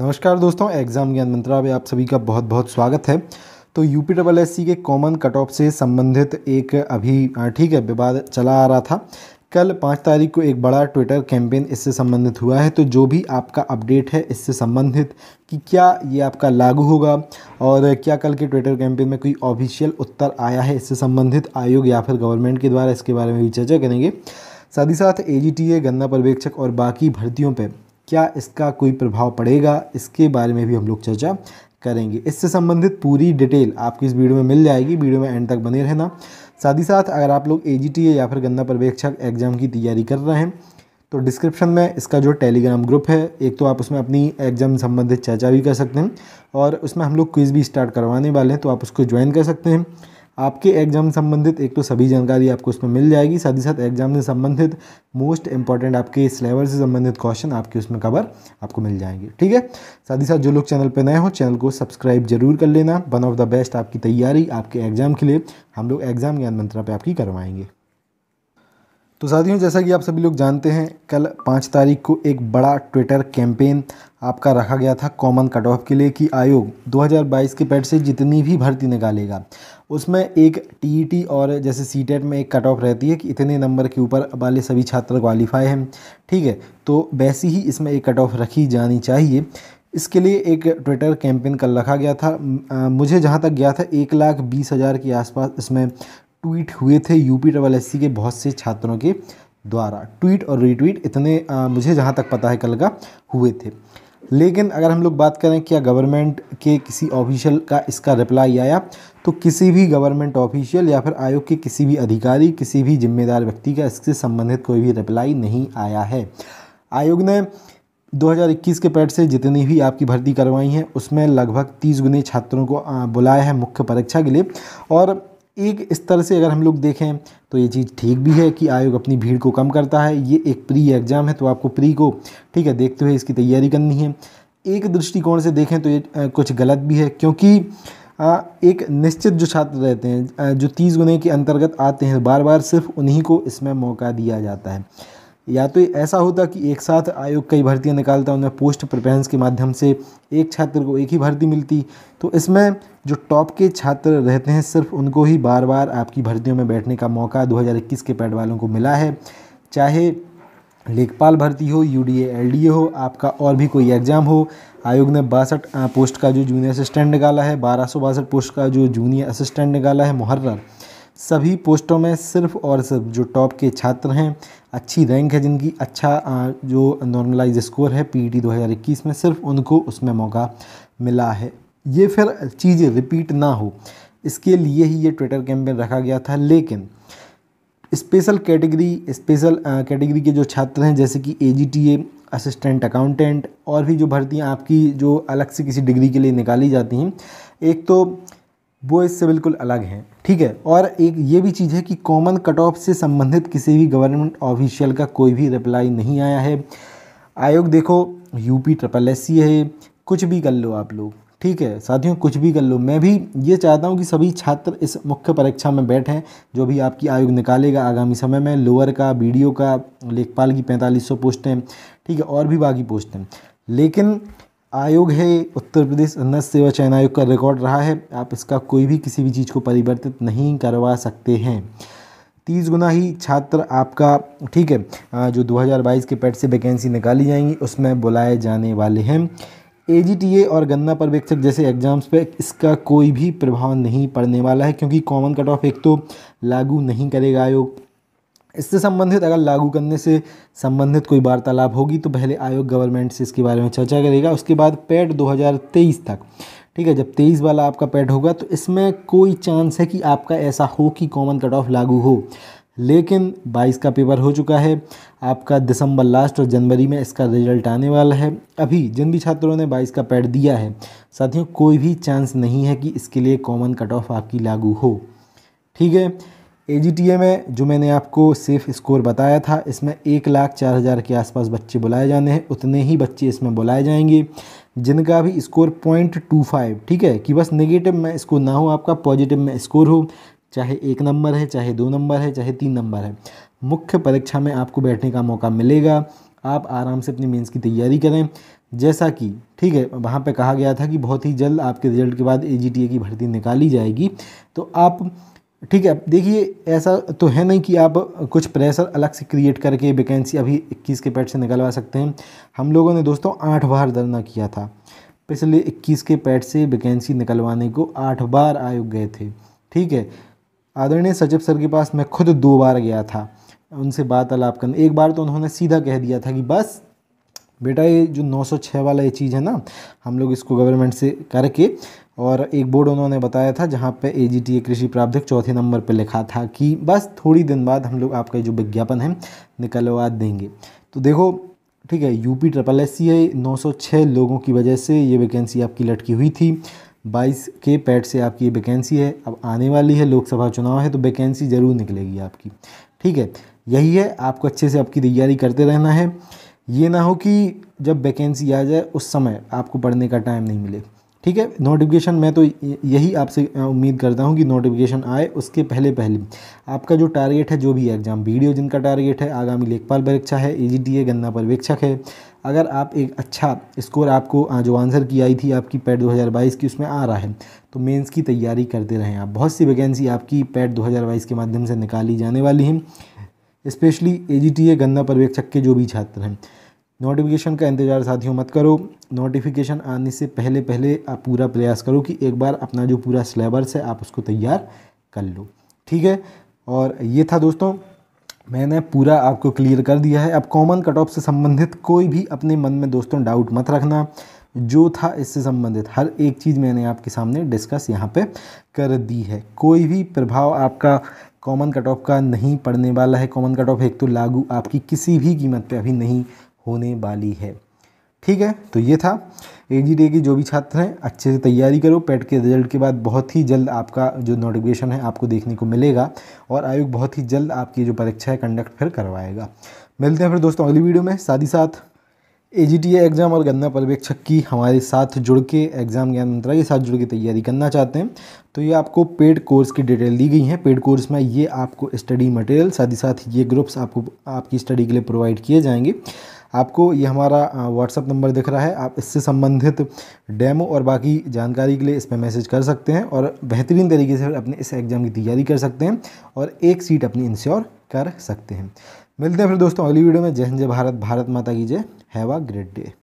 नमस्कार दोस्तों एग्ज़ाम ज्ञान मंत्रा में आप सभी का बहुत बहुत स्वागत है तो U P double S C के कॉमन कट ऑफ से संबंधित एक अभी ठीक है विवाद चला आ रहा था कल पाँच तारीख को एक बड़ा ट्विटर कैंपेन इससे संबंधित हुआ है तो जो भी आपका अपडेट है इससे संबंधित कि क्या ये आपका लागू होगा और क्या कल के ट्विटर कैंपेन में कोई ऑफिशियल उत्तर आया है इससे संबंधित आयोग या फिर गवर्नमेंट के द्वारा इसके बारे में भी चर्चा करेंगे साथ ही साथ ए गन्ना पर्यवेक्षक और बाकी भर्तियों पर क्या इसका कोई प्रभाव पड़ेगा इसके बारे में भी हम लोग चर्चा करेंगे इससे संबंधित पूरी डिटेल आपको इस वीडियो में मिल जाएगी वीडियो में एंड तक बने रहना साथ ही साथ अगर आप लोग ए या फिर गन्ना पर्यवेक्षक एग्ज़ाम की तैयारी कर रहे हैं तो डिस्क्रिप्शन में इसका जो टेलीग्राम ग्रुप है एक तो आप उसमें अपनी एग्ज़ाम संबंधित चर्चा भी कर सकते हैं और उसमें हम लोग क्विज़ भी स्टार्ट करवाने वाले हैं तो आप उसको ज्वाइन कर सकते हैं आपके एग्जाम संबंधित एक तो सभी जानकारी आपको उसमें मिल जाएगी साथ ही साथ एग्जाम से संबंधित मोस्ट इंपॉर्टेंट आपके इस लेवल से संबंधित क्वेश्चन आपके उसमें कवर आपको मिल जाएंगे ठीक है साथ ही साथ जो लोग चैनल पर नए हो चैनल को सब्सक्राइब जरूर कर लेना वन ऑफ द बेस्ट आपकी तैयारी आपके एग्जाम के लिए हम लोग एग्जाम ज्ञान मंत्रा पर आपकी करवाएंगे तो साथियों जैसा कि आप सभी लोग जानते हैं कल पाँच तारीख को एक बड़ा ट्विटर कैंपेन आपका रखा गया था कॉमन कट ऑफ के लिए कि आयोग 2022 के पैट से जितनी भी भर्ती निकालेगा उसमें एक टीईटी e और जैसे सीटेट e में एक कट ऑफ रहती है कि इतने नंबर के ऊपर वाले सभी छात्र क्वालिफाई हैं ठीक है तो वैसी ही इसमें एक कट ऑफ रखी जानी चाहिए इसके लिए एक ट्विटर कैंपेन कल रखा गया था मुझे जहाँ तक गया था एक लाख बीस हज़ार के आसपास इसमें ट्वीट हुए थे यूपी डबल एस के बहुत से छात्रों के द्वारा ट्वीट और रीट्वीट इतने आ, मुझे जहाँ तक पता है कल का हुए थे लेकिन अगर हम लोग बात करें क्या गवर्नमेंट के किसी ऑफिशियल का इसका रिप्लाई आया तो किसी भी गवर्नमेंट ऑफिशियल या फिर आयोग के किसी भी अधिकारी किसी भी जिम्मेदार व्यक्ति का इससे संबंधित कोई भी रिप्लाई नहीं आया है आयोग ने 2021 के पैट से जितनी भी आपकी भर्ती करवाई है उसमें लगभग तीस गुने छात्रों को बुलाया है मुख्य परीक्षा के लिए और एक स्तर से अगर हम लोग देखें तो ये चीज़ ठीक भी है कि आयोग अपनी भीड़ को कम करता है ये एक प्री एग्ज़ाम है तो आपको प्री को ठीक है देखते हुए इसकी तैयारी करनी है एक दृष्टिकोण से देखें तो ये कुछ गलत भी है क्योंकि एक निश्चित जो छात्र रहते हैं जो तीस गुने के अंतर्गत आते हैं बार बार सिर्फ उन्हीं को इसमें मौका दिया जाता है या तो ऐसा होता कि एक साथ आयोग कई भर्तियाँ निकालता उनमें पोस्ट प्रिफ्रेंस के माध्यम से एक छात्र को एक ही भर्ती मिलती तो इसमें जो टॉप के छात्र रहते हैं सिर्फ उनको ही बार बार आपकी भर्तियों में बैठने का मौका 2021 के पैड वालों को मिला है चाहे लेखपाल भर्ती हो यू डी हो आपका और भी कोई एग्ज़ाम हो आयोग ने बासठ पोस्ट का जो जूनियर असिस्टेंट निकाला है बारह पोस्ट का जो जूनियर असिस्टेंट निकाला है मुहर्रर सभी पोस्टों में सिर्फ और सिर्फ जो टॉप के छात्र हैं अच्छी रैंक है जिनकी अच्छा जो नॉर्मलाइज स्कोर है पी e 2021 में सिर्फ उनको उसमें मौका मिला है ये फिर चीज़ें रिपीट ना हो इसके लिए ही ये ट्विटर कैंपेन रखा गया था लेकिन स्पेशल कैटेगरी स्पेशल कैटेगरी के जो छात्र हैं जैसे कि ए असिस्टेंट अकाउंटेंट और भी जो भर्तियाँ आपकी जो अलग से किसी डिग्री के लिए निकाली जाती हैं एक तो वो इससे बिल्कुल अलग हैं ठीक है और एक ये भी चीज़ है कि कॉमन कट ऑफ से संबंधित किसी भी गवर्नमेंट ऑफिशियल का कोई भी रिप्लाई नहीं आया है आयोग देखो यूपी ट्रिपल एस सी है कुछ भी कर लो आप लोग ठीक है साथियों कुछ भी कर लो मैं भी ये चाहता हूँ कि सभी छात्र इस मुख्य परीक्षा में बैठें जो भी आपकी आयोग निकालेगा आगामी समय में लोअर का बी का लेखपाल की पैंतालीस सौ पोस्टें ठीक है और भी बाकी पोस्टें लेकिन आयोग है उत्तर प्रदेश अन्न सेवा चयन आयोग का रिकॉर्ड रहा है आप इसका कोई भी किसी भी चीज़ को परिवर्तित नहीं करवा सकते हैं तीस गुना ही छात्र आपका ठीक है जो 2022 के पेट से वैकेंसी निकाली जाएंगी उसमें बुलाए जाने वाले हैं ए और गन्ना पर्यवेक्षक जैसे एग्ज़ाम्स पे इसका कोई भी प्रभाव नहीं पड़ने वाला है क्योंकि कॉमन कट ऑफ एक तो लागू नहीं करेगा आयोग इससे संबंधित अगर लागू करने से संबंधित कोई वार्तालाप होगी तो पहले आयोग गवर्नमेंट से इसके बारे में चर्चा करेगा उसके बाद पैट 2023 तक ठीक है जब तेईस वाला आपका पैट होगा तो इसमें कोई चांस है कि आपका ऐसा हो कि कॉमन कट ऑफ लागू हो लेकिन 22 का पेपर हो चुका है आपका दिसंबर लास्ट और जनवरी में इसका रिजल्ट आने वाला है अभी जिन भी छात्रों ने 22 का पैड दिया है साथियों कोई भी चांस नहीं है कि इसके लिए कॉमन कट ऑफ आपकी लागू हो ठीक है ए में जो मैंने आपको सेफ स्कोर बताया था इसमें एक लाख चार हज़ार के आसपास बच्चे बुलाए जाने हैं उतने ही बच्चे इसमें बुलाए जाएंगे जिनका भी स्कोर पॉइंट टू फाइव ठीक है कि बस नेगेटिव में स्कोर ना हो आपका पॉजिटिव में स्कोर हो चाहे एक नंबर है चाहे दो नंबर है चाहे तीन नंबर है मुख्य परीक्षा में आपको बैठने का मौका मिलेगा आप आराम से अपनी मेन्स की तैयारी करें जैसा कि ठीक है वहाँ पर कहा गया था कि बहुत ही जल्द आपके रिजल्ट के बाद ए की भर्ती निकाली जाएगी तो आप ठीक है देखिए ऐसा तो है नहीं कि आप कुछ प्रेशर अलग से क्रिएट करके वैकेंसी अभी 21 के पैड से निकलवा सकते हैं हम लोगों ने दोस्तों आठ बार धरना किया था पिछले 21 के पैड से वैकेंसी निकलवाने को आठ बार आयोग गए थे ठीक है आदरणीय सचिव सर के पास मैं खुद दो बार गया था उनसे बात अलाप करने एक बार तो उन्होंने सीधा कह दिया था कि बस बेटा ये जो 906 वाला ये चीज़ है ना हम लोग इसको गवर्नमेंट से करके और एक बोर्ड उन्होंने बताया था जहाँ पे ए जी टी ए कृषि प्रावधिक चौथे नंबर पे लिखा था कि बस थोड़ी दिन बाद हम लोग आपका जो विज्ञापन है निकलवा देंगे तो देखो ठीक है यूपी ट्रिपल एस सी आई नौ लोगों की वजह से ये वैकेंसी आपकी लटकी हुई थी बाईस के पैट से आपकी ये वैकेंसी है अब आने वाली है लोकसभा चुनाव है तो वैकेंसी ज़रूर निकलेगी आपकी ठीक है यही है आपको अच्छे से आपकी तैयारी करते रहना है ये ना हो कि जब वैकेंसी आ जाए उस समय आपको पढ़ने का टाइम नहीं मिले ठीक है नोटिफिकेशन मैं तो यही आपसे उम्मीद करता हूँ कि नोटिफिकेशन आए उसके पहले पहले आपका जो टारगेट है जो भी एग्ज़ाम वीडियो जिनका टारगेट है आगामी लेखपाल परीक्षा है ए गन्ना पर्यवेक्षक है अगर आप एक अच्छा स्कोर आपको जो आंसर की आई थी आपकी पैट 2022 e की उसमें आ रहा है तो मेंस की तैयारी करते रहें आप बहुत सी वैकेंसी आपकी पैट 2022 e के माध्यम से निकाली जाने वाली हैं स्पेशली ए गन्ना पर्यवेक्षक के जो भी छात्र हैं नोटिफिकेशन का इंतज़ार साथियों मत करो नोटिफिकेशन आने से पहले पहले आप पूरा प्रयास करो कि एक बार अपना जो पूरा सिलेबस है आप उसको तैयार कर लो ठीक है और ये था दोस्तों मैंने पूरा आपको क्लियर कर दिया है अब कॉमन कट ऑफ से संबंधित कोई भी अपने मन में दोस्तों डाउट मत रखना जो था इससे संबंधित हर एक चीज़ मैंने आपके सामने डिस्कस यहाँ पे कर दी है कोई भी प्रभाव आपका कॉमन कट ऑफ का नहीं पड़ने वाला है कॉमन कट ऑफ एक तो लागू आपकी किसी भी कीमत पे अभी नहीं होने वाली है ठीक है तो ये था ए जी डे की जो भी छात्र हैं अच्छे से तैयारी करो पेट e के रिजल्ट के बाद बहुत ही जल्द आपका जो नोटिफिकेशन है आपको देखने को मिलेगा और आयोग बहुत ही जल्द आपकी जो परीक्षा है कंडक्ट फिर करवाएगा मिलते हैं फिर दोस्तों अगली वीडियो में साथ ही साथ ए जी टी एग्ज़ाम और गन्ना पर्यवेक्षक की हमारे साथ जुड़ के एग्ज़ाम ज्ञान मंत्रालय के साथ जुड़ के तैयारी करना चाहते हैं तो ये आपको पेड कोर्स e की डिटेल दी गई है पेड कोर्स में ये आपको स्टडी मटेरियल साथ ही साथ ये ग्रुप्स आपको आपकी स्टडी के लिए प्रोवाइड किए जाएंगे आपको ये हमारा व्हाट्सअप नंबर दिख रहा है आप इससे संबंधित डेमो और बाकी जानकारी के लिए इस पर मैसेज कर सकते हैं और बेहतरीन तरीके से अपने इस एग्ज़ाम की तैयारी कर सकते हैं और एक सीट अपनी इंश्योर कर सकते हैं मिलते हैं फिर दोस्तों अगली वीडियो में जय हिंद जय भारत भारत माता की जय हैव अ ग्रेट डे